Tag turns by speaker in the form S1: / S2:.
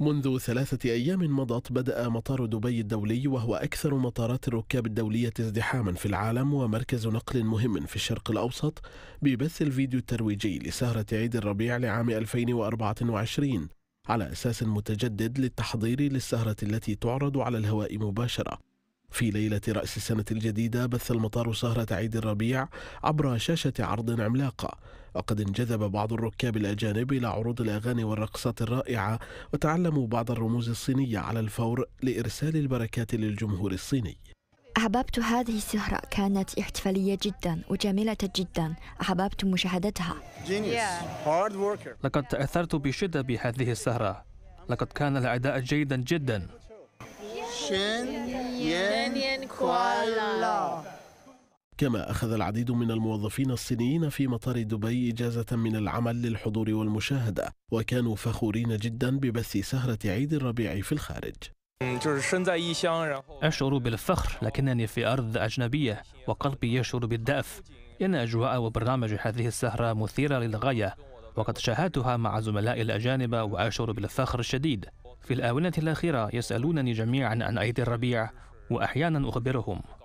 S1: منذ ثلاثة أيام مضت بدأ مطار دبي الدولي وهو أكثر مطارات الركاب الدولية ازدحاما في العالم ومركز نقل مهم في الشرق الأوسط ببث الفيديو الترويجي لسهرة عيد الربيع لعام 2024 على أساس متجدد للتحضير للسهرة التي تعرض على الهواء مباشرة في ليلة رأس السنة الجديدة بث المطار سهرة عيد الربيع عبر شاشة عرض عملاقة وقد انجذب بعض الركاب الأجانب إلى عروض الأغاني والرقصات الرائعة وتعلموا بعض الرموز الصينية على الفور لإرسال البركات للجمهور الصيني
S2: أحببت هذه السهرة كانت احتفالية جدا وجميلة جدا أحببت مشاهدتها
S3: لقد تأثرت بشدة بهذه السهرة لقد
S1: كان الأداء جيدا جدا
S4: شين ين كوالا
S1: كما أخذ العديد من الموظفين الصينيين في مطار دبي إجازة من العمل للحضور والمشاهدة وكانوا فخورين جدا ببث سهرة عيد الربيع في الخارج أشعر بالفخر لكنني
S3: في أرض أجنبية وقلبي يشعر بالدأف إن أجواء وبرنامج هذه السهرة مثيرة للغاية وقد شاهدتها مع زملائي الأجانب وأشعر بالفخر الشديد في الآونة الأخيرة يسألونني جميعا عن أيدي الربيع وأحيانا أخبرهم